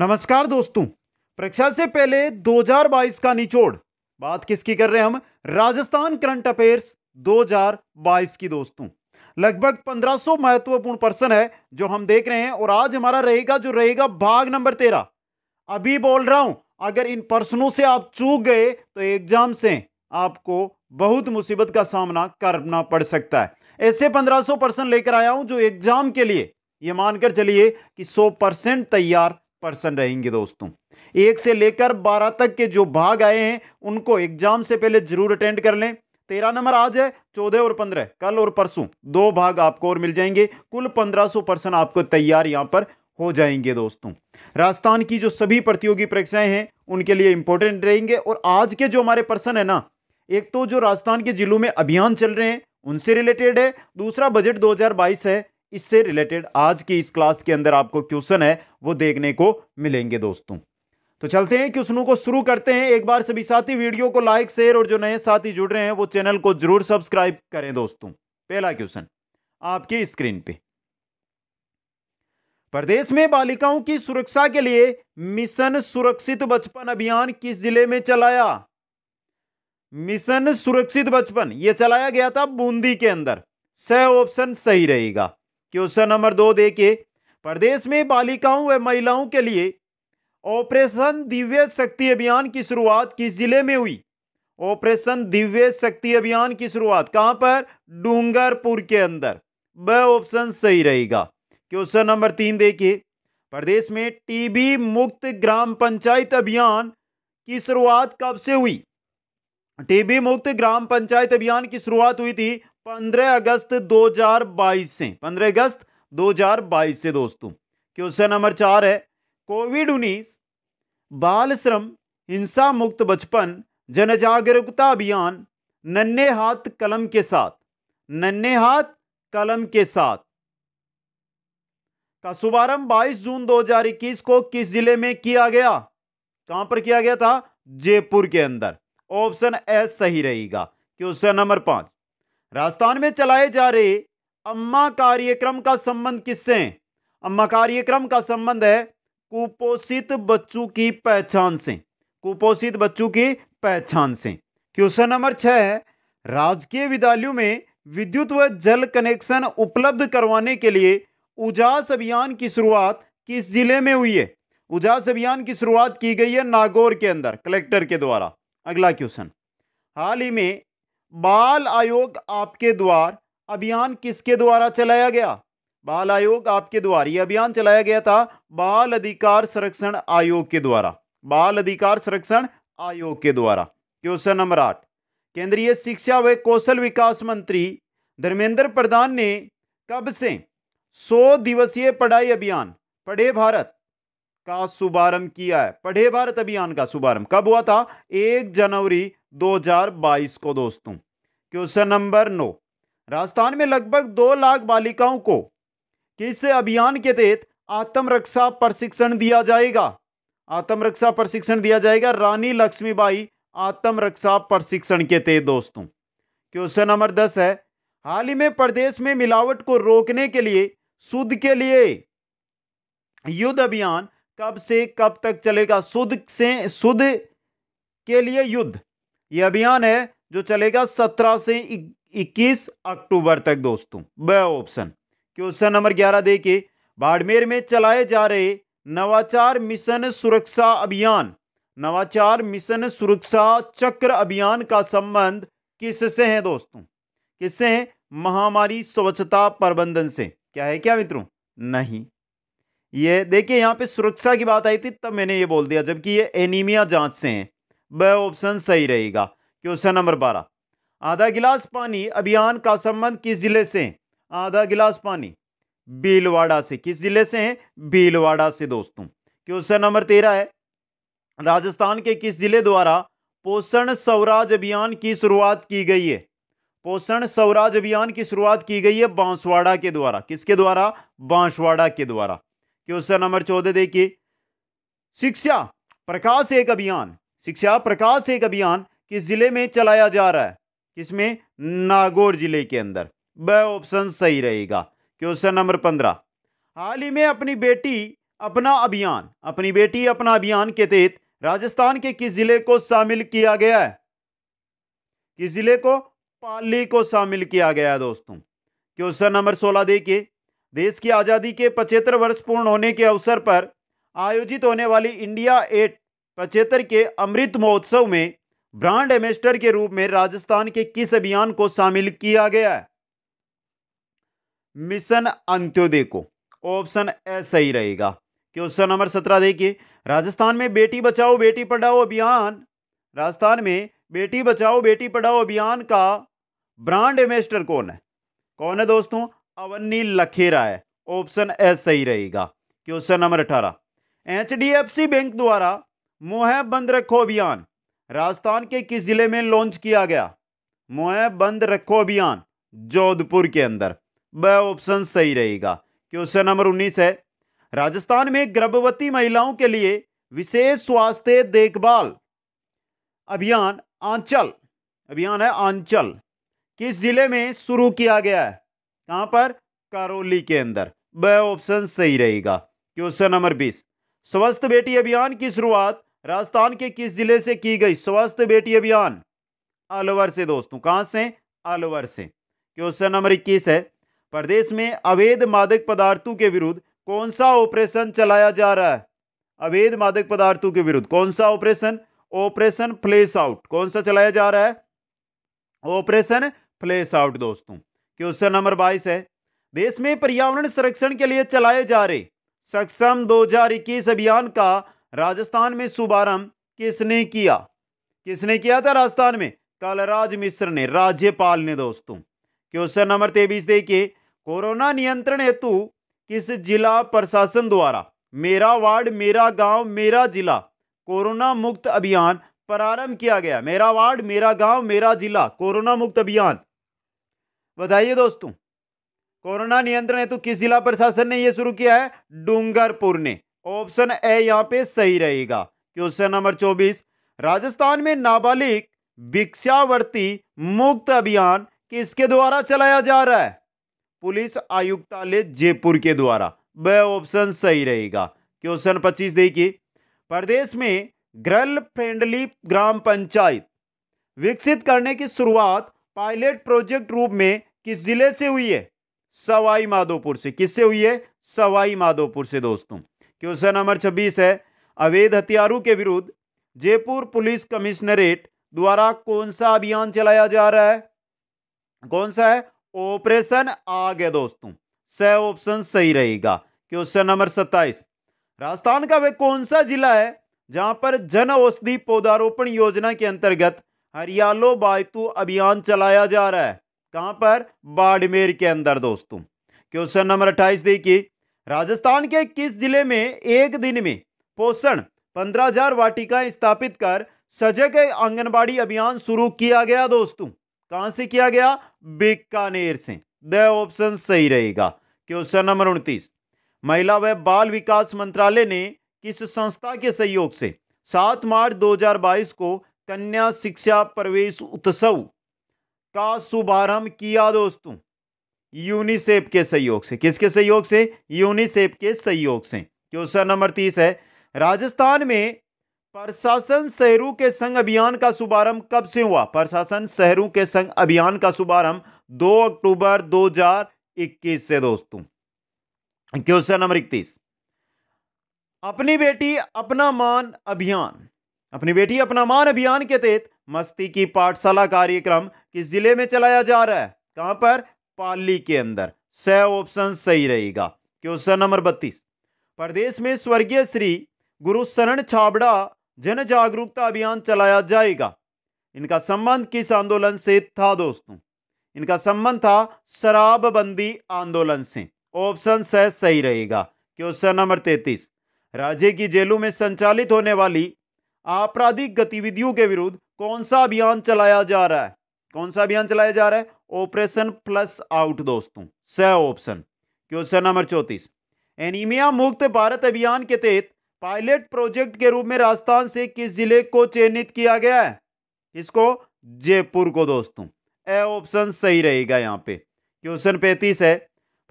नमस्कार दोस्तों परीक्षा से पहले 2022 का निचोड़ बात किसकी कर रहे हैं हम राजस्थान करंट अफेयर्स 2022 की दोस्तों लगभग 1500 महत्वपूर्ण पर्सन है जो हम देख रहे हैं और आज हमारा रहेगा जो रहेगा भाग नंबर तेरह अभी बोल रहा हूं अगर इन पर्सनों से आप चूक गए तो एग्जाम से आपको बहुत मुसीबत का सामना करना पड़ सकता है ऐसे 1500 पर्सन लेकर आया हूं जो एग्जाम के लिए ये मानकर चलिए कि 100 परसेंट तैयार पर्सन रहेंगे दोस्तों एक से लेकर बारह तक के जो भाग आए हैं उनको एग्जाम से पहले जरूर अटेंड कर लें तेरह नंबर आज है चौदह और पंद्रह कल और परसों दो भाग आपको और मिल जाएंगे कुल पंद्रह सौ पर्सन आपको तैयार यहाँ पर हो जाएंगे दोस्तों राजस्थान की जो सभी प्रतियोगी परीक्षाएं हैं उनके लिए इंपॉर्टेंट रहेंगे और आज के जो हमारे पर्सन है ना एक तो जो राजस्थान के जिलों में अभियान चल रहे हैं उनसे रिलेटेड है दूसरा बजट 2022 है इससे रिलेटेड आज की इस क्लास के अंदर आपको क्वेश्चन है वो देखने को मिलेंगे दोस्तों तो चलते हैं क्वेश्चनों को शुरू करते हैं एक बार सभी साथी वीडियो को लाइक शेयर और जो नए साथी जुड़ रहे हैं वो चैनल को जरूर सब्सक्राइब करें दोस्तों पहला क्वेश्चन आपकी स्क्रीन पे प्रदेश में बालिकाओं की सुरक्षा के लिए मिशन सुरक्षित बचपन अभियान किस जिले में चलाया मिशन सुरक्षित बचपन यह चलाया गया था बूंदी के अंदर सह ऑप्शन सही रहेगा क्वेश्चन नंबर दो देखिए प्रदेश में बालिकाओं व महिलाओं के लिए ऑपरेशन दिव्य शक्ति अभियान की शुरुआत किस जिले में हुई ऑपरेशन दिव्य शक्ति अभियान की शुरुआत कहां पर डूंगरपुर के अंदर वह ऑप्शन सही रहेगा क्वेश्चन नंबर तीन देखिए प्रदेश में टीबी मुक्त ग्राम पंचायत अभियान की शुरुआत कब से हुई टीबी मुक्त ग्राम पंचायत अभियान की शुरुआत हुई थी पंद्रह अगस्त 2022 से पंद्रह अगस्त 2022 से दोस्तों क्वेश्चन नंबर चार है कोविड उन्नीस बाल श्रम हिंसा मुक्त बचपन जन जागरूकता अभियान नन्हे हाथ कलम के साथ नन्हे हाथ कलम के साथ का शुभारंभ 22 जून 2021 को किस जिले में किया गया कहां पर किया गया था जयपुर के अंदर ऑप्शन ए सही रहेगा क्वेश्चन नंबर पांच राजस्थान में चलाए जा रहे अम्मा कार्यक्रम का संबंध किससे अम्मा कार्यक्रम का संबंध है कुपोषित बच्चों की पहचान से कुपोषित बच्चों की पहचान से क्वेश्चन नंबर छः है राजकीय विद्यालयों में विद्युत व जल कनेक्शन उपलब्ध करवाने के लिए उजास अभियान की शुरुआत किस जिले में हुई है उजास अभियान की शुरुआत की गई है नागौर के अंदर कलेक्टर के द्वारा अगला क्वेश्चन हाल ही में बाल आयोग आपके द्वार अभियान किसके द्वारा चलाया गया बाल आयोग आपके द्वार यह अभियान चलाया गया था बाल अधिकार संरक्षण आयोग के द्वारा बाल अधिकार संरक्षण आयोग के द्वारा क्वेश्चन नंबर आठ केंद्रीय शिक्षा व कौशल विकास मंत्री धर्मेंद्र प्रधान ने कब से सौ दिवसीय पढ़ाई अभियान पढ़े भारत का शुभारंभ किया है पढ़े भारत अभियान का शुभारंभ कब हुआ था एक जनवरी 2022 को दोस्तों क्वेश्चन नंबर नौ राजस्थान में लगभग दो लाख बालिकाओं को किस अभियान के तहत आत्मरक्षा प्रशिक्षण दिया जाएगा आत्मरक्षा प्रशिक्षण दिया जाएगा रानी लक्ष्मीबाई आत्मरक्षा प्रशिक्षण के तहत दोस्तों क्वेश्चन नंबर दस है हाल ही में प्रदेश में मिलावट को रोकने के लिए शुद्ध के लिए युद्ध अभियान कब से कब तक चलेगा शुद्ध से शुद्ध के लिए युद्ध ये अभियान है जो चलेगा सत्रह से इक्कीस अक्टूबर तक दोस्तों ब ऑप्शन क्वेश्चन नंबर ग्यारह देखिए बाड़मेर में चलाए जा रहे नवाचार मिशन सुरक्षा अभियान नवाचार मिशन सुरक्षा चक्र अभियान का संबंध किससे है दोस्तों किससे है महामारी स्वच्छता प्रबंधन से क्या है क्या मित्रों नहीं ये देखिए यहाँ पे सुरक्षा की बात आई थी तब मैंने ये बोल दिया जबकि ये एनीमिया जांच से हैं वह ऑप्शन सही रहेगा क्वेश्चन नंबर बारह आधा गिलास पानी अभियान का संबंध किस जिले से है आधा गिलास पानी भीलवाड़ा से किस जिले से हैं भीलवाड़ा से दोस्तों क्वेश्चन नंबर तेरह है राजस्थान के किस जिले द्वारा पोषण स्वराज अभियान की शुरुआत की गई है पोषण स्वराज अभियान की शुरुआत की गई है बांसवाड़ा के द्वारा किसके द्वारा बांसवाड़ा के द्वारा क्वेश्चन नंबर चौदह देखिए शिक्षा प्रकाश एक अभियान शिक्षा प्रकाश एक अभियान किस जिले में चलाया जा रहा है किसमें नागौर जिले के अंदर ब ऑप्शन सही रहेगा क्वेश्चन नंबर पंद्रह हाल ही में अपनी बेटी अपना अभियान अपनी बेटी अपना अभियान के तहत राजस्थान के किस जिले को शामिल किया गया है किस जिले को पाली को शामिल किया गया है दोस्तों क्वेश्चन नंबर सोलह देखिए देश की आज़ादी के पचहत्तर वर्ष पूर्ण होने के अवसर पर आयोजित होने वाली इंडिया एट पचहत्तर के अमृत महोत्सव में ब्रांड एम्बेस्टर के रूप में राजस्थान के किस अभियान को शामिल किया गया है मिशन अंत्योदय को ऑप्शन ए सही रहेगा क्वेश्चन नंबर सत्रह देखिए राजस्थान में बेटी बचाओ बेटी पढ़ाओ अभियान राजस्थान में बेटी बचाओ बेटी पढ़ाओ अभियान का ब्रांड एम्बेस्टर कौन है कौन है दोस्तों अवनी लखेरा है ऑप्शन ए सही रहेगा क्वेश्चन नंबर अठारह सी बैंक द्वारा मुहै बंद रखो अभियान राजस्थान के किस जिले में लॉन्च किया गया मुहै बंद रखो अभियान जोधपुर के अंदर वह ऑप्शन सही रहेगा क्वेश्चन नंबर उन्नीस है राजस्थान में गर्भवती महिलाओं के लिए विशेष स्वास्थ्य देखभाल अभियान आंचल अभियान है आंचल किस जिले में शुरू किया गया है कहां पर करौली के अंदर ब ऑप्शन सही रहेगा क्वेश्चन नंबर बीस स्वस्थ बेटी अभियान की शुरुआत राजस्थान के किस जिले से की गई स्वस्थ बेटी अभियान अलवर से दोस्तों कहां से अलवर से क्वेश्चन नंबर इक्कीस है प्रदेश में अवैध मादक पदार्थों के विरुद्ध कौन सा ऑपरेशन चलाया जा रहा है अवैध मादक पदार्थों के विरुद्ध कौन सा ऑपरेशन ऑपरेशन फ्लेस आउट कौन सा चलाया जा रहा है ऑपरेशन फ्लेस आउट दोस्तों क्वेश्चन नंबर बाईस है देश में पर्यावरण संरक्षण के लिए चलाए जा रहे सक्षम 2021 अभियान का राजस्थान में शुभारंभ किसने किया किसने किया था राजस्थान में कलराज मिश्र ने राज्यपाल ने दोस्तों क्वेश्चन नंबर तेईस देखिए कोरोना नियंत्रण हेतु किस जिला प्रशासन द्वारा मेरा वार्ड मेरा गांव मेरा जिला कोरोना मुक्त अभियान प्रारंभ किया गया मेरा वार्ड मेरा गांव मेरा जिला कोरोना मुक्त अभियान बताइए दोस्तों कोरोना नियंत्रण हेतु किस जिला प्रशासन ने यह शुरू किया है डूंगरपुर ने ऑप्शन ए यहाँ पे सही रहेगा क्वेश्चन नंबर चौबीस राजस्थान में नाबालिग भिक्षावर्ती मुक्त अभियान किसके द्वारा चलाया जा रहा है पुलिस आयुक्तालय जयपुर के द्वारा वह ऑप्शन सही रहेगा क्वेश्चन पच्चीस देखिए प्रदेश में ग्रल फ्रेंडली ग्राम पंचायत विकसित करने की शुरुआत पायलट प्रोजेक्ट रूप में किस जिले से हुई है सवाई माधोपुर से किससे हुई है सवाई माधोपुर से दोस्तों क्वेश्चन नंबर छब्बीस है अवैध हथियारों के विरुद्ध जयपुर पुलिस कमिश्नरेट द्वारा कौन सा अभियान चलाया जा रहा है कौन सा है ऑपरेशन आग है दोस्तों स ऑप्शन सही रहेगा क्वेश्चन नंबर सत्ताईस राजस्थान का वह कौन सा जिला है जहां पर जन औषधि पौधारोपण योजना के अंतर्गत हरियालो बायतू अभियान चलाया जा रहा है कहां पर बाड़मेर के अंदर दोस्तों क्वेश्चन नंबर अट्ठाईस देखिए राजस्थान के किस जिले में एक दिन में पोषण पंद्रह हजार वाटिकाएं स्थापित कर सजग आंगनबाड़ी अभियान शुरू किया गया दोस्तों कहां से किया गया बीकानेर से द ऑप्शन सही रहेगा क्वेश्चन नंबर उनतीस महिला व बाल विकास मंत्रालय ने किस संस्था के सहयोग से सात मार्च 2022 को कन्या शिक्षा प्रवेश उत्सव का शुभारंभ किया दोस्तों यूनिसेफ के सहयोग से किसके सहयोग से यूनिसेफ के सहयोग से क्वेश्चन नंबर तीस है राजस्थान में प्रशासन शहरों के संग अभियान का शुभारंभ कब से हुआ प्रशासन शहरों के संग अभियान का शुभारंभ 2 अक्टूबर 2021 से दोस्तों क्वेश्चन नंबर इकतीस अपनी बेटी अपना मान अभियान अपनी बेटी अपना मान अभियान के तहत मस्ती की पाठशाला कार्यक्रम किस जिले में चलाया जा रहा है कहां पर पाली के अंदर स ऑप्शन सही रहेगा क्वेश्चन नंबर बत्तीस प्रदेश में स्वर्गीय श्री गुरु शरण छाबड़ा जन जागरूकता अभियान चलाया जाएगा इनका संबंध किस आंदोलन से था दोस्तों इनका संबंध था शराबबंदी आंदोलन से ऑप्शन स सही रहेगा क्वेश्चन नंबर तैतीस राज्य की जेलों में संचालित होने वाली आपराधिक गतिविधियों के विरुद्ध कौन सा अभियान चलाया जा रहा है कौन सा अभियान चलाया जा रहा है ऑपरेशन प्लस आउट दोस्तों स ऑप्शन क्वेश्चन नंबर चौतीस एनीमिया मुक्त भारत अभियान के तहत पायलट प्रोजेक्ट के रूप में राजस्थान से किस जिले को चयनित किया गया है इसको जयपुर को दोस्तों ए ऑप्शन सही रहेगा यहाँ पे क्वेश्चन पैंतीस है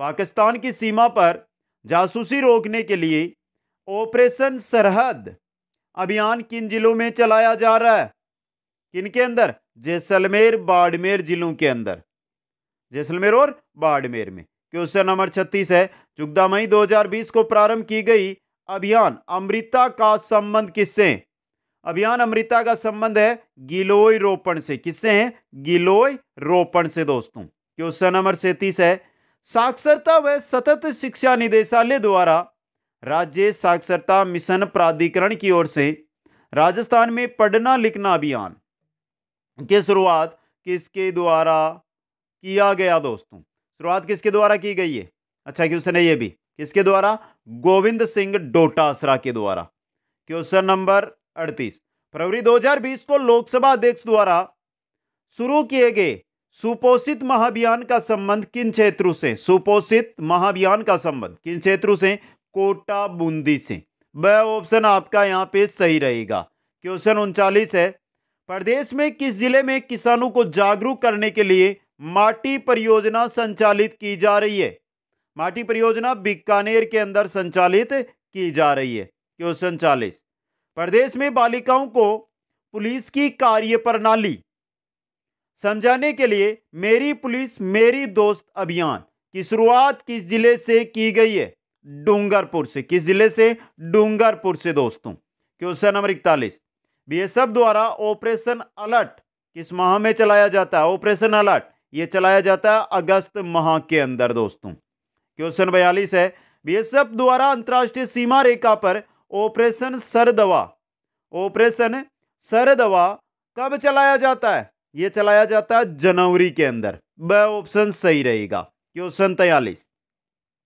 पाकिस्तान की सीमा पर जासूसी रोकने के लिए ऑपरेशन सरहद अभियान किन जिलों में चलाया जा रहा है किनके अंदर जैसलमेर बाड़मेर जिलों के अंदर जैसलमेर और बाड़मेर में क्वेश्चन नंबर छत्तीस है चुगदा मई 2020 को प्रारंभ की गई अभियान अमृता का संबंध किससे अभियान अमृता का संबंध है गिलोय रोपण से किससे है गिलोय रोपण से दोस्तों क्वेश्चन नंबर सैतीस है साक्षरता व सतत शिक्षा निदेशालय द्वारा राज्य साक्षरता मिशन प्राधिकरण की ओर से राजस्थान में पढ़ना लिखना अभियान की शुरुआत किसके द्वारा किया गया दोस्तों शुरुआत किसके द्वारा की गई है अच्छा क्वेश्चन है ये भी किसके द्वारा गोविंद सिंह डोटासरा के द्वारा क्वेश्चन नंबर अड़तीस फरवरी 2020 को लोकसभा अध्यक्ष द्वारा शुरू किए गए सुपोषित महाभियान का संबंध किन क्षेत्रों से सुपोषित महाभियान का संबंध किन क्षेत्रों से कोटा बूंदी से वह ऑप्शन आपका यहां पे सही रहेगा क्वेश्चन उनचालीस है प्रदेश में किस जिले में किसानों को जागरूक करने के लिए माटी परियोजना संचालित की जा रही है माटी परियोजना बीकानेर के अंदर संचालित की जा रही है क्वेश्चन चालीस प्रदेश में बालिकाओं को पुलिस की कार्य प्रणाली समझाने के लिए मेरी पुलिस मेरी दोस्त अभियान की शुरुआत किस जिले से की गई है डूंगरपुर से किस जिले से डूंगरपुर से दोस्तों क्वेश्चन नंबर इकतालीस बीएसएफ द्वारा ऑपरेशन अलर्ट किस माह में चलाया जाता है ऑपरेशन अलर्ट ये चलाया जाता है अगस्त माह के अंदर दोस्तों क्वेश्चन बयालीस है बीएसएफ द्वारा अंतर्राष्ट्रीय सीमा रेखा पर ऑपरेशन सरदवा ऑपरेशन सरदवा कब चलाया जाता है ये चलाया जाता है जनवरी के अंदर ब ऑप्शन सही रहेगा क्वेश्चन तयालीस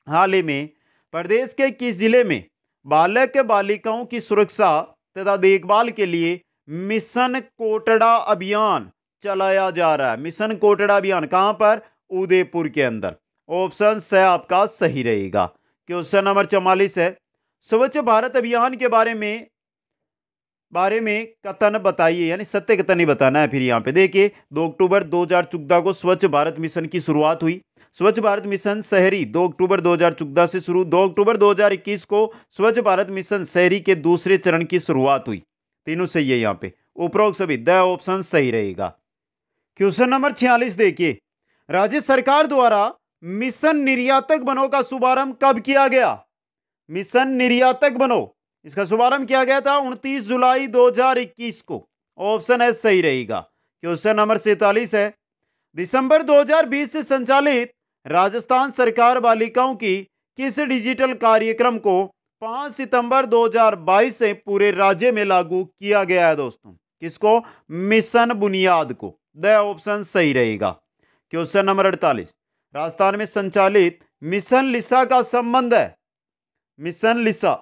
हाल ही में प्रदेश के किस जिले में बालक बालिकाओं की सुरक्षा तथा देखभाल के लिए मिशन कोटड़ा अभियान चलाया जा रहा है मिशन कोटड़ा अभियान कहाँ पर उदयपुर के अंदर ऑप्शन स आपका सही रहेगा क्वेश्चन नंबर चौवालीस है स्वच्छ भारत अभियान के बारे में बारे में कथन बताइए यानी सत्य कथन ही बताना है फिर यहाँ पे देखिए 2 अक्टूबर 2014 को स्वच्छ भारत मिशन की शुरुआत हुई स्वच्छ भारत मिशन शहरी 2 अक्टूबर 2014 से शुरू 2 अक्टूबर 2021 को स्वच्छ भारत मिशन शहरी के दूसरे चरण की शुरुआत हुई तीनों सही है यहाँ पे उपरोक्त सभी द ऑप्शन सही रहेगा क्वेश्चन नंबर छियालीस देखिए राज्य सरकार द्वारा मिशन निर्यातक बनो का शुभारंभ कब किया गया मिशन निर्यातक बनो इसका शुभारंभ किया गया था 29 जुलाई 2021 को ऑप्शन एस सही रहेगा क्वेश्चन नंबर सैतालीस है दिसंबर 2020 से संचालित राजस्थान सरकार बालिकाओं की किस डिजिटल कार्यक्रम को 5 सितंबर 2022 से पूरे राज्य में लागू किया गया है दोस्तों किसको मिशन बुनियाद को द ऑप्शन सही रहेगा क्वेश्चन नंबर अड़तालीस राजस्थान में संचालित मिशन लिसा का संबंध है मिशन लिसा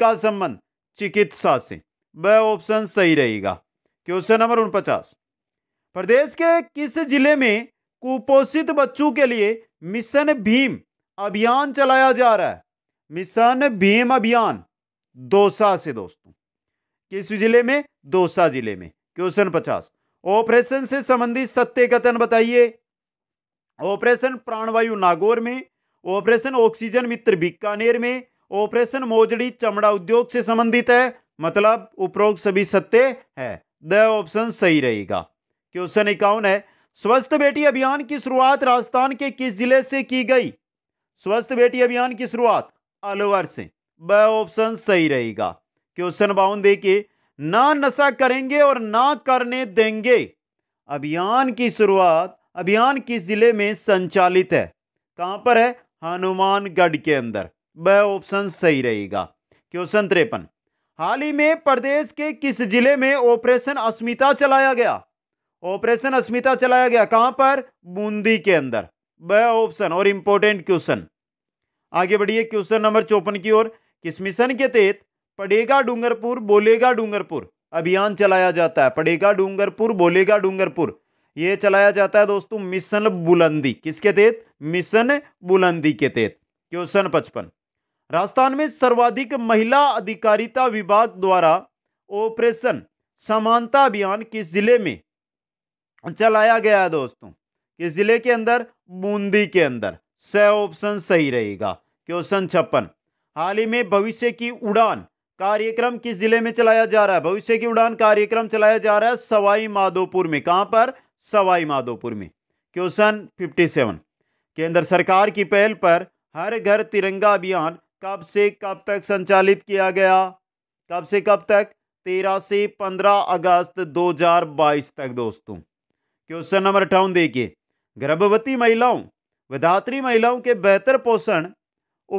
का संबंध चिकित्सा से वह ऑप्शन सही रहेगा क्वेश्चन नंबर उनपचास प्रदेश के किस जिले में कुपोषित बच्चों के लिए मिशन भीम अभियान चलाया जा रहा है मिशन भीम अभियान दोसा से दोस्तों किस जिले में दोसा जिले में क्वेश्चन पचास ऑपरेशन से संबंधित सत्य कथन बताइए ऑपरेशन प्राणवायु नागौर में ऑपरेशन ऑक्सीजन मित्र बीकानेर में ऑपरेशन मोजड़ी चमड़ा उद्योग से संबंधित है मतलब उपरोक्त सभी सत्य है द ऑप्शन सही रहेगा क्वेश्चन इक्यावन है स्वस्थ बेटी अभियान की शुरुआत राजस्थान के किस जिले से की गई स्वस्थ बेटी अभियान की शुरुआत अलवर से ब ऑप्शन सही रहेगा क्वेश्चन बावन देखिए ना नशा करेंगे और ना करने देंगे अभियान की शुरुआत अभियान किस जिले में संचालित है कहां पर है हनुमानगढ़ के अंदर वह ऑप्शन सही रहेगा क्वेश्चन त्रेपन हाल ही में प्रदेश के किस जिले में ऑपरेशन अस्मिता चलाया गया ऑपरेशन अस्मिता चलाया गया कहां पर बूंदी के अंदर वह ऑप्शन और इंपॉर्टेंट क्वेश्चन आगे बढ़िए क्वेश्चन नंबर चौपन की ओर किस मिशन के तहत पड़ेगा डूंगरपुर बोलेगा डूंगरपुर अभियान चलाया जाता है पड़ेगा डूंगरपुर बोलेगा डूंगरपुर यह चलाया जाता है दोस्तों मिशन बुलंदी किसके तहत मिशन बुलंदी के तहत क्वेश्चन पचपन राजस्थान में सर्वाधिक महिला अधिकारिता विभाग द्वारा ऑपरेशन समानता अभियान किस जिले में चलाया गया है दोस्तों किस जिले के अंदर बूंदी के अंदर स ऑप्शन सही रहेगा क्वेश्चन छप्पन हाल ही में भविष्य की उड़ान कार्यक्रम किस जिले में चलाया जा रहा है भविष्य की उड़ान कार्यक्रम चलाया जा रहा है सवाई माधोपुर में कहां पर सवाई माधोपुर में क्वेश्चन 57 केंद्र सरकार की पहल पर हर घर तिरंगा अभियान कब से कब तक संचालित किया गया कब से कब तक तेरह से पंद्रह अगस्त 2022 तक दोस्तों क्वेश्चन नंबर अठावन देखिए गर्भवती महिलाओं विधात्री महिलाओं के बेहतर पोषण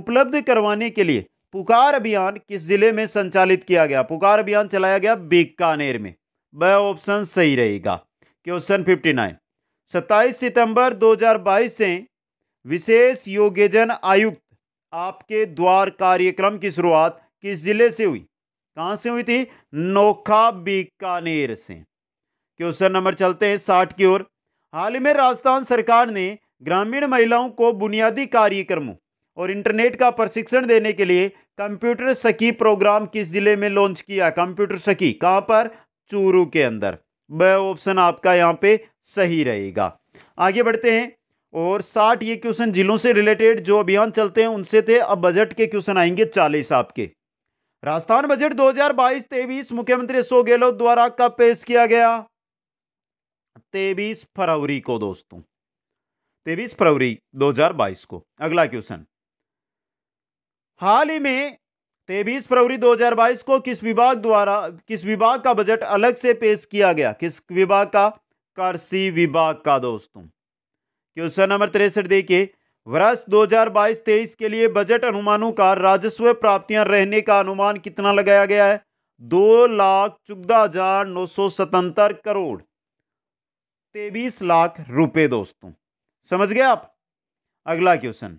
उपलब्ध करवाने के लिए पुकार अभियान किस जिले में संचालित किया गया पुकार अभियान चलाया गया बीकानेर में वह ऑप्शन सही रहेगा क्वेश्चन फिफ्टी नाइन सत्ताईस सितंबर 2022 से विशेष योग्यजन आयुक्त आपके द्वार कार्यक्रम की शुरुआत किस जिले से हुई कहाँ से हुई थी नोखा बीकानेर से क्वेश्चन नंबर चलते हैं साठ की ओर हाल ही में राजस्थान सरकार ने ग्रामीण महिलाओं को बुनियादी कार्यक्रमों और इंटरनेट का प्रशिक्षण देने के लिए कंप्यूटर सखी प्रोग्राम किस जिले में लॉन्च किया कंप्यूटर सखी कहाँ पर चूरू के अंदर वह ऑप्शन आपका यहाँ पे सही रहेगा आगे बढ़ते हैं और साठ ये क्वेश्चन जिलों से रिलेटेड जो अभियान चलते हैं उनसे थे अब बजट के क्वेश्चन आएंगे चालीस आपके राजस्थान बजट 2022-23 मुख्यमंत्री अशोक गहलोत द्वारा कब पेश किया गया तेवीस फरवरी को दोस्तों तेवीस फरवरी 2022 को अगला क्वेश्चन हाल ही में तेईस फरवरी 2022 को किस विभाग द्वारा किस विभाग का बजट अलग से पेश किया गया किस विभाग का कृषि विभाग का दोस्तों क्वेश्चन नंबर तिरसठ देखिए वर्ष 2022-23 के लिए बजट अनुमानों का राजस्व प्राप्तियां रहने का अनुमान कितना लगाया गया है दो लाख चौदह हजार नौ सौ सतहत्तर करोड़ तेईस लाख रुपए दोस्तों समझ गए आप अगला क्वेश्चन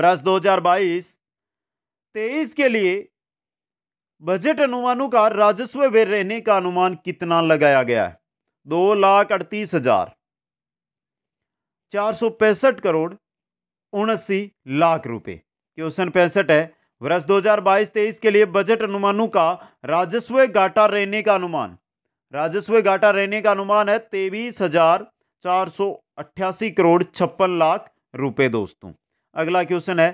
वर्ष 2022-23 के लिए बजट अनुमानों का राजस्व व्यय रहने का अनुमान कितना लगाया गया है दो लाख अड़तीस हजार चार करोड़ उनसी लाख रुपए क्वेश्चन पैंसठ है वर्ष 2022-23 के लिए बजट अनुमानों का राजस्व घाटा रहने का अनुमान राजस्व घाटा रहने का अनुमान है तेईस हजार चार सौ अट्ठासी करोड़ छप्पन लाख रुपए दोस्तों अगला क्वेश्चन है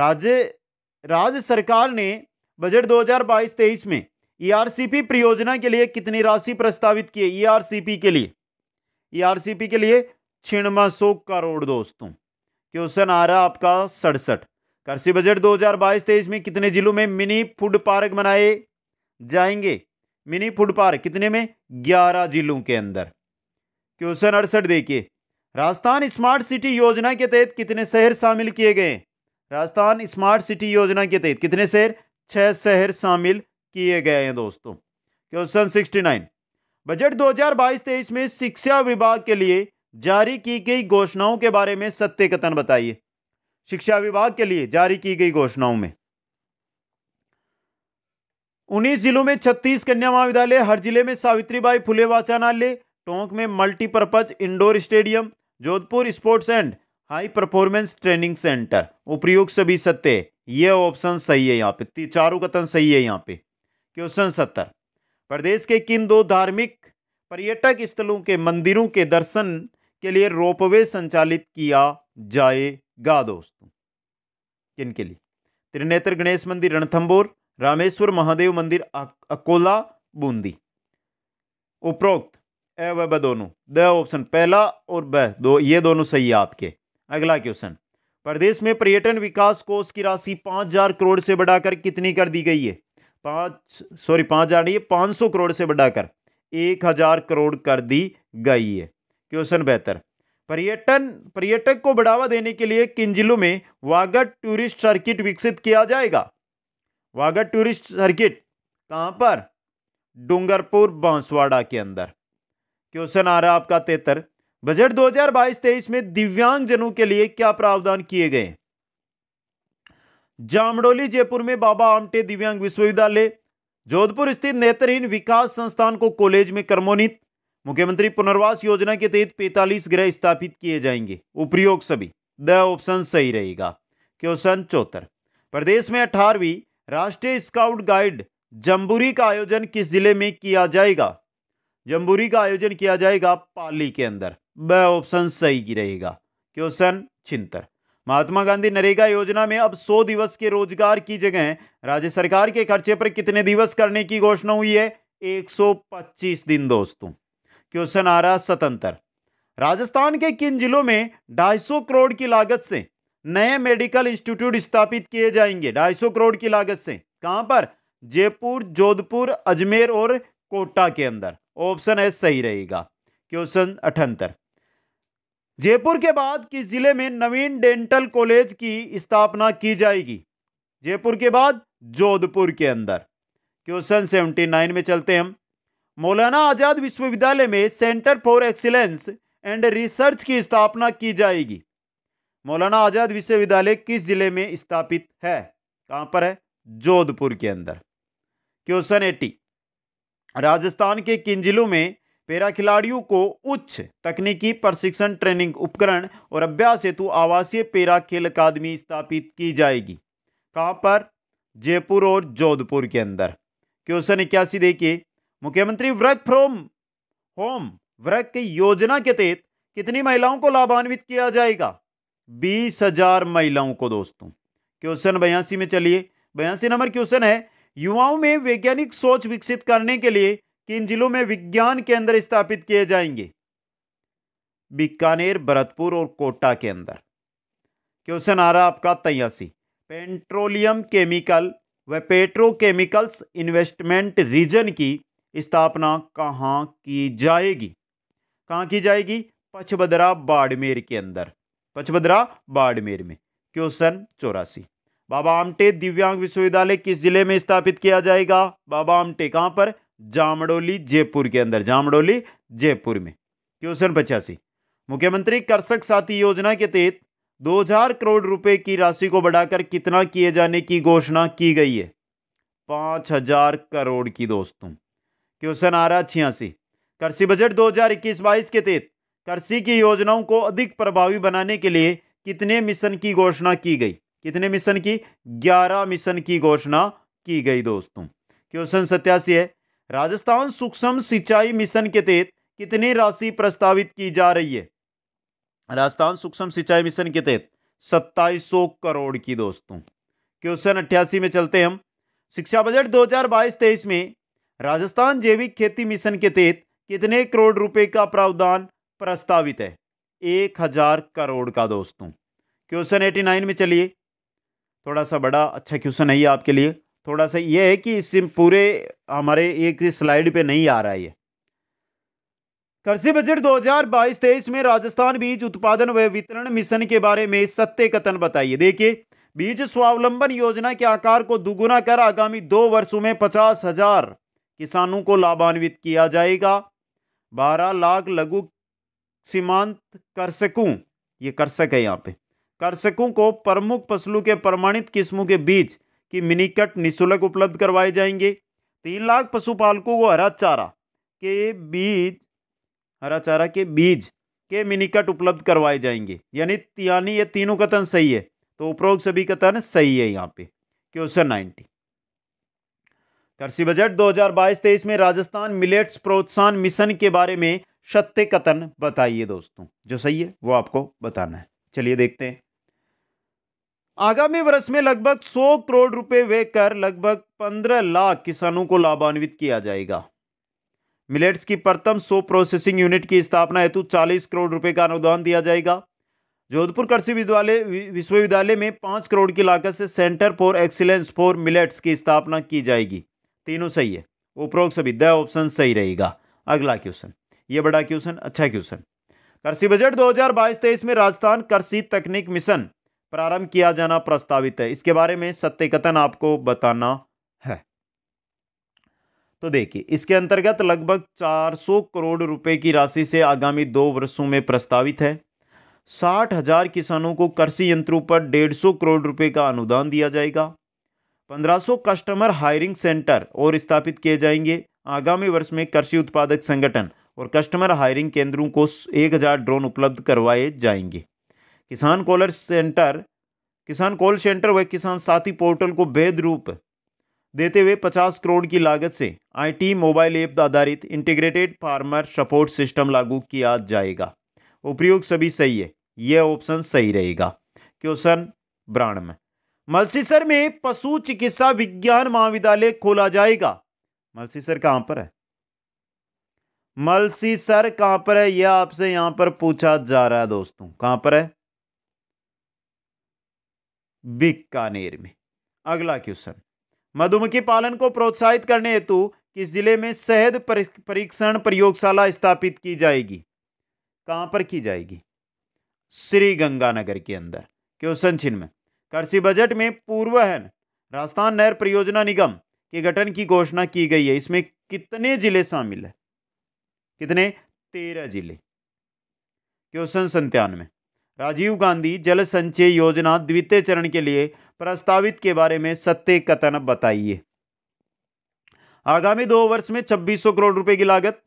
राज्य राज्य सरकार ने बजट 2022-23 में ईआरसीपी e परियोजना के लिए कितनी राशि प्रस्तावित की है ईआरसीपी e के लिए ईआरसीपी e के लिए छिणमा सौ करोड़ दोस्तों क्वेश्चन आ रहा आपका सड़सठ कृषि बजट 2022-23 में कितने जिलों में मिनी फूड पार्क बनाए जाएंगे मिनी फूड पार्क कितने में 11 जिलों के अंदर क्वेश्चन अड़सठ देखिए राजस्थान स्मार्ट सिटी योजना के तहत कितने शहर शामिल किए गए राजस्थान स्मार्ट सिटी योजना के तहत कितने शहर छह शहर शामिल किए गए हैं दोस्तों क्वेश्चन सिक्सटी नाइन बजट 2022-23 में शिक्षा विभाग के लिए जारी की गई घोषणाओं के बारे में सत्य कथन बताइए शिक्षा विभाग के लिए जारी की गई घोषणाओं में उन्नीस जिलों में छत्तीस कन्या महाविद्यालय हर जिले में सावित्रीबाई फुले वाचनालय टोंक में multipurpose indoor stadium Jodhpur sports and high performance training centre उपयोग सभी सत्य ये ऑप्शन सही है यहाँ पे चारों कथन सही है यहाँ पे क्वेश्चन सत्तर प्रदेश के किन दो धार्मिक पर्यटक स्थलों के मंदिरों के दर्शन के लिए रोपवे संचालित किया जाएगा दोस्तों किन के लिए त्रिनेत्र गणेश मंदिर रणथंबोर रामेश्वर महादेव मंदिर अकोला बूंदी उपरोक्त ए व दोनों द ऑप्शन पहला और ब दो ये दोनों सही है आपके अगला क्वेश्चन प्रदेश में पर्यटन विकास कोष की राशि पाँच हजार करोड़ से बढ़ाकर कितनी कर दी गई है पाँच सॉरी पाँच हजार नहीं पाँच सौ करोड़ से बढ़ाकर एक हजार करोड़ कर दी गई है क्वेश्चन बेहतर पर्यटन पर्यटक को बढ़ावा देने के लिए किन जिलों में वागड़ टूरिस्ट सर्किट विकसित किया जाएगा वागड़ टूरिस्ट सर्किट कहाँ पर डूंगरपुर बांसवाड़ा के अंदर क्वेश्चन आ रहा है आपका तेतर बजट 2022-23 में दिव्यांग जनों के लिए क्या प्रावधान किए गए जामडोली जयपुर में बाबा आमटे दिव्यांग विश्वविद्यालय जोधपुर स्थित नेत्रहीन विकास संस्थान को कॉलेज में कर्मोनित मुख्यमंत्री पुनर्वास योजना के तहत 45 गृह स्थापित किए जाएंगे उपयोग सभी द ऑप्शन सही रहेगा क्वेश्चन चौहत्तर प्रदेश में अठारहवीं राष्ट्रीय स्काउट गाइड जम्बूरी का आयोजन किस जिले में किया जाएगा जम्बूरी का आयोजन किया जाएगा पाली के अंदर ब ऑप्शन सही की रहेगा क्वेश्चन छिंतर महात्मा गांधी नरेगा योजना में अब 100 दिवस के रोजगार की जगह राज्य सरकार के खर्चे पर कितने दिवस करने की घोषणा हुई है 125 दिन दोस्तों क्वेश्चन आ रहा स्वतंत्र राजस्थान के किन जिलों में 250 करोड़ की लागत से नए मेडिकल इंस्टीट्यूट स्थापित किए जाएंगे 250 करोड़ की लागत से कहां पर जयपुर जोधपुर अजमेर और कोटा के अंदर ऑप्शन है सही रहेगा क्वेश्चन अठहत्तर जयपुर के बाद किस जिले में नवीन डेंटल कॉलेज की स्थापना की जाएगी जयपुर के बाद जोधपुर के अंदर क्वेश्चन सेवेंटी नाइन में चलते हम मौलाना आज़ाद विश्वविद्यालय में centre for excellence and research की स्थापना की जाएगी मौलाना आज़ाद विश्वविद्यालय किस जिले में स्थापित है कहाँ पर है जोधपुर के अंदर क्वेश्चन एटी राजस्थान के किन जिलों में पैरा खिलाड़ियों को उच्च तकनीकी प्रशिक्षण ट्रेनिंग उपकरण और अभ्यास हेतु आवासीय पैरा खेल अकादमी स्थापित की जाएगी कहाँ पर जयपुर और जोधपुर के अंदर क्वेश्चन इक्यासी देखिए मुख्यमंत्री वर्क फ्रॉम होम वर्क की योजना के तहत कितनी महिलाओं को लाभान्वित किया जाएगा बीस हजार महिलाओं को दोस्तों क्वेश्चन बयासी में चलिए बयासी नंबर क्वेश्चन है युवाओं में वैज्ञानिक सोच विकसित करने के लिए किन जिलों में विज्ञान केंद्र स्थापित किए जाएंगे बीकानेर भरतपुर और कोटा के अंदर क्वेश्चन आ रहा आपका तयासी पेट्रोलियम केमिकल व पेट्रोकेमिकल्स इन्वेस्टमेंट रीजन की स्थापना कहाँ की जाएगी कहाँ की जाएगी पचभद्रा बाड़मेर के अंदर पचभद्रा बाड़मेर में क्वेश्चन चौरासी बाबा आमटे दिव्यांग विश्वविद्यालय किस जिले में स्थापित किया जाएगा बाबा आमटे कहाँ पर जामडोली जयपुर के अंदर जामडोली जयपुर में क्वेश्चन पचासी मुख्यमंत्री कृषक साथी योजना के तहत 2000 करोड़ रुपए की राशि को बढ़ाकर कितना किए जाने की घोषणा की गई है 5000 करोड़ की दोस्तों क्वेश्चन आ रहा है छियासी कृषि बजट दो हजार इक्कीस बाईस के तहत कृषि की योजनाओं को अधिक प्रभावी बनाने के लिए कितने मिशन की घोषणा की गई कितने मिशन की ग्यारह मिशन की घोषणा की गई दोस्तों क्वेश्चन सत्यासी है राजस्थान सूक्ष्म सिंचाई मिशन के तहत कितनी राशि प्रस्तावित की जा रही है राजस्थान सूक्ष्म सिंचाई मिशन के तहत सत्ताईस करोड़ की दोस्तों क्वेश्चन अट्ठासी में चलते हम शिक्षा बजट 2022-23 में राजस्थान जैविक खेती मिशन के तहत कितने करोड़ रुपए का प्रावधान प्रस्तावित है एक हजार करोड़ का दोस्तों क्वेश्चन एटी नाइन में चलिए थोड़ा सा बड़ा अच्छा क्वेश्चन है ये आपके लिए थोड़ा सा ये है कि इस पूरे हमारे एक स्लाइड पे नहीं आ रहा है कृषि बजट 2022-23 में राजस्थान बीज उत्पादन व वितरण मिशन के बारे में सत्य कथन बताइए देखिए बीज स्वावलंबन योजना के आकार को दुगुना कर आगामी दो वर्षों में पचास हजार किसानों को लाभान्वित किया जाएगा बारह लाख लघु सीमांत कर्षकों ये कर्षक है यहाँ पे कर्षकों को प्रमुख फसलों के प्रमाणित किस्मों के बीज की मिनीकट निःशुल्क उपलब्ध करवाए जाएंगे तीन लाख पशुपालकों को हरा चारा के बीज हरा चारा के बीज के मिनीकट उपलब्ध करवाए जाएंगे यानी यानी ये तीनों कथन सही है तो उपरोक्त सभी कथन सही है यहाँ पे क्वेश्चन नाइन्टी कृषि बजट 2022-23 में राजस्थान मिलेट्स प्रोत्साहन मिशन के बारे में सत्य कथन बताइए दोस्तों जो सही है वो आपको बताना है चलिए देखते हैं आगामी वर्ष में लगभग 100 करोड़ रुपए वे कर लगभग 15 लाख किसानों को लाभान्वित किया जाएगा मिलेट्स की प्रथम सो प्रोसेसिंग यूनिट की स्थापना हेतु 40 करोड़ रुपए का अनुदान दिया जाएगा जोधपुर कृषि विद्यालय विश्वविद्यालय में 5 करोड़ की लागत से centre for excellence for millets की स्थापना की जाएगी तीनों सही है उपरोक्त सभी द ऑप्शन सही रहेगा अगला क्वेश्चन ये बड़ा क्वेश्चन अच्छा क्वेश्चन कृषि बजट 2022-23 में राजस्थान कृषि तकनीक मिशन प्रारंभ किया जाना प्रस्तावित है इसके बारे में सत्य कथन आपको बताना है तो देखिए इसके अंतर्गत लगभग 400 करोड़ रुपए की राशि से आगामी दो वर्षों में प्रस्तावित है साठ हजार किसानों को कृषि यंत्रों पर डेढ़ सौ करोड़ रुपए का अनुदान दिया जाएगा 1500 कस्टमर हायरिंग सेंटर और स्थापित किए जाएंगे आगामी वर्ष में कृषि उत्पादक संगठन और कस्टमर हायरिंग केंद्रों को 1000 ड्रोन उपलब्ध करवाए जाएंगे किसान कॉलर सेंटर किसान कॉल सेंटर व किसान साथी पोर्टल को वैध रूप देते हुए 50 करोड़ की लागत से आईटी मोबाइल ऐप आधारित इंटीग्रेटेड फार्मर सपोर्ट सिस्टम लागू किया जाएगा उपयोग सभी सही है यह ऑप्शन सही रहेगा क्वेश्चन ब्रांड में मलसीसर में पशु चिकित्सा विज्ञान महाविद्यालय खोला जाएगा मलसीसर कहां पर है मलसीसर कहां पर है यह आपसे यहां पर पूछा जा रहा है दोस्तों कहां पर है बीकानेर में अगला क्वेश्चन मधुमक्खी पालन को प्रोत्साहित करने हेतु किस जिले में शहद परीक्षण प्रयोगशाला स्थापित की जाएगी कहां पर की जाएगी श्रीगंगानगर के अंदर क्वेश्चन चिन्ह में कृषि बजट में पूर्वहन राजस्थान नहर परियोजना निगम के गठन की घोषणा की गई है इसमें कितने जिले शामिल है कितने तेरह जिले क्वेश्चन संतानवे राजीव गांधी जल संचय योजना द्वितीय चरण के लिए प्रस्तावित के बारे में सत्य कथन बताइए आगामी दो वर्ष में 2600 करोड़ रुपए की लागत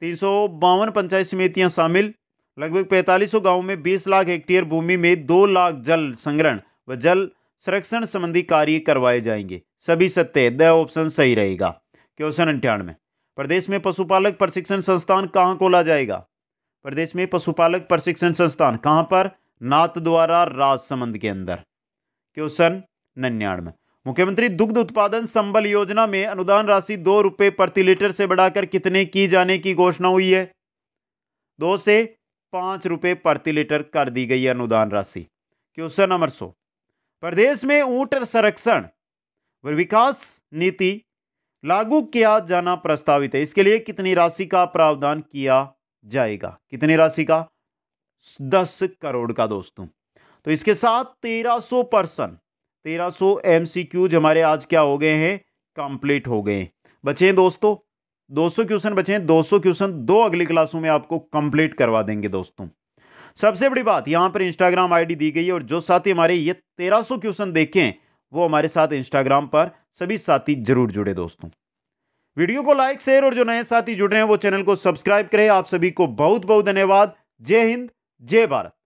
तीन पंचायत समितियां शामिल लगभग पैंतालीसों सौ गाँव में 20 लाख हेक्टेयर भूमि में 2 लाख जल संग्रहण व जल संरक्षण संबंधी कार्य करवाए जाएंगे सभी सत्य द ऑप्शन सही रहेगा क्वेश्चन अंठानवे प्रदेश में पशुपालक प्रशिक्षण संस्थान कहाँ खोला जाएगा प्रदेश में पशुपालक प्रशिक्षण संस्थान कहाँ पर नाथ द्वारा राजसमंद के अंदर क्वेश्चन नन्यानवे मुख्यमंत्री दुग्ध उत्पादन संबल योजना में अनुदान राशि दो रुपये प्रति लीटर से बढ़ाकर कितने की जाने की घोषणा हुई है दो से पाँच रुपये प्रति लीटर कर दी गई अनुदान राशि क्वेश्चन नंबर सो प्रदेश में ऊंट संरक्षण विकास नीति लागू किया जाना प्रस्तावित है इसके लिए कितनी राशि का प्रावधान किया जाएगा कितनी राशि का दस करोड़ का दोस्तों तो इसके साथ तेरह सौ पर्सन तेरह सौ एम हमारे आज क्या हो गए हैं कंप्लीट हो गए बचे दोस्तों 200 क्वेश्चन बचे हैं 200 क्वेश्चन दो अगली क्लासों में आपको कंप्लीट करवा देंगे दोस्तों सबसे बड़ी बात यहाँ पर इंस्टाग्राम आईडी दी गई है और जो साथी हमारे ये 1300 क्वेश्चन देखें वो हमारे साथ इंस्टाग्राम पर सभी साथी जरूर जुड़े दोस्तों वीडियो को लाइक शेयर और जो नए साथी जुड़ रहे हैं वो चैनल को सब्सक्राइब करें आप सभी को बहुत बहुत धन्यवाद जय हिंद जय भारत